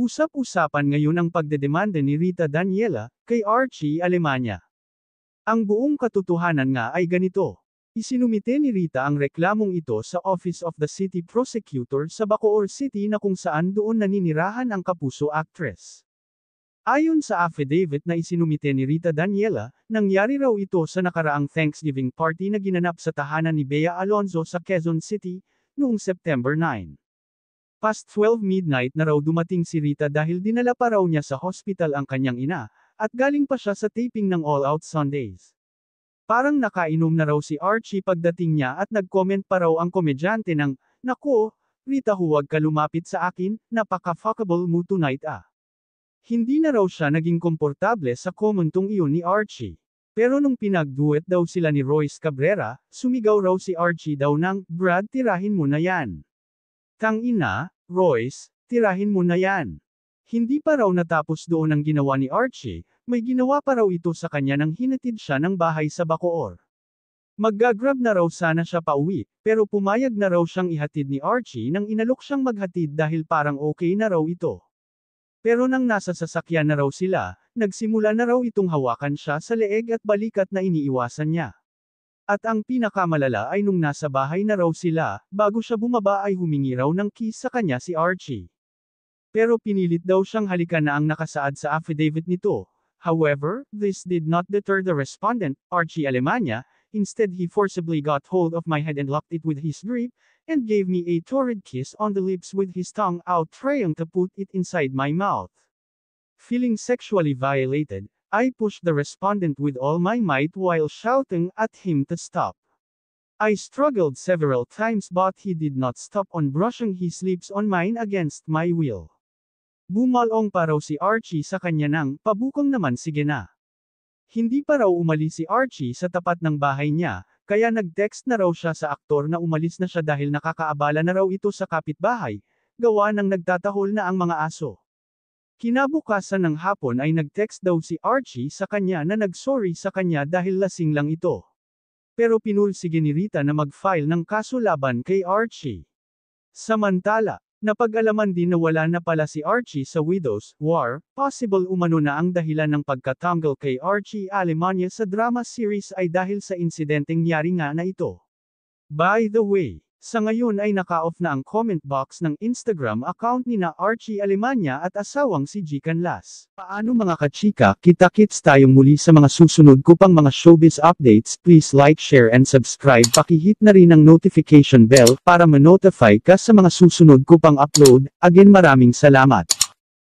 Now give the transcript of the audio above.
Usap-usapan ngayon ang pagdedemanda ni Rita Daniela kay Archie Alemania. Ang buong katotohanan nga ay ganito. Isinumite ni Rita ang reklamong ito sa Office of the City Prosecutor sa Bacoor City na kung saan doon naninirahan ang kapuso actress. Ayon sa affidavit na isinumite ni Rita Daniela, nangyari raw ito sa nakaraang Thanksgiving party na ginanap sa tahanan ni Bea Alonzo sa Quezon City, noong September 9. Past 12 midnight na raw dumating si Rita dahil dinala pa raw niya sa hospital ang kanyang ina, at galing pa siya sa taping ng All Out Sundays. Parang nakainom na raw si Archie pagdating niya at nag-comment pa raw ang komedyante ng, Naku, Rita huwag ka lumapit sa akin, napaka-fuckable mo tonight ah. Hindi na raw siya naging komportable sa komentong iyon ni Archie. Pero nung pinagduet daw sila ni Royce Cabrera, sumigaw raw si Archie daw ng, Brad tirahin mo na yan. Tang ina, Royce, tirahin mo na yan. Hindi pa raw natapos doon ang ginawa ni Archie, may ginawa pa raw ito sa kanya nang hinatid siya ng bahay sa Bacoor. Maggagrab na raw sana siya pauwi, pero pumayag na raw siyang ihatid ni Archie nang inalok siyang maghatid dahil parang okay na raw ito. Pero nang nasa sasakyan na raw sila, nagsimula na raw itong hawakan siya sa leeg at balikat na iniiwasan niya. At ang pinakamalala ay nung nasa bahay na raw sila, bago siya bumaba ay humingi raw ng kiss sa kanya si Archie. Pero pinilit daw siyang halikan na ang nakasaad sa affidavit nito. However, this did not deter the respondent, Archie Alemania, instead he forcibly got hold of my head and locked it with his grip, and gave me a torrid kiss on the lips with his tongue out trying to put it inside my mouth. Feeling sexually violated, I pushed the respondent with all my might while shouting at him to stop. I struggled several times but he did not stop on brushing his lips on mine against my will. Bumalong pa raw si Archie sa kanya nang, pabukong naman sige na. Hindi pa raw umalis si Archie sa tapat ng bahay niya, kaya nag-text na raw siya sa aktor na umalis na siya dahil nakakaabala na raw ito sa kapitbahay, gawa ng nagtatahol na ang mga aso. Kinabukasan ng hapon ay nag-text daw si Archie sa kanya na nag-sorry sa kanya dahil lasing lang ito. Pero pinulsige ni Rita na mag-file ng kaso laban kay Archie. Samantala, napag-alaman din na wala na pala si Archie sa Widows War, possible umano na ang dahilan ng pagkatanggal kay Archie Alemania sa drama series ay dahil sa insidenteng nangyari nga na ito. By the way, sa ngayon ay naka-off na ang comment box ng Instagram account ni na Archie Alemania at asawang si G. Las. Paano mga kachika, kita-kits tayong muli sa mga susunod ko pang mga showbiz updates. Please like, share and subscribe. Pakihit na rin ang notification bell para ma-notify ka sa mga susunod ko pang upload. Again maraming salamat.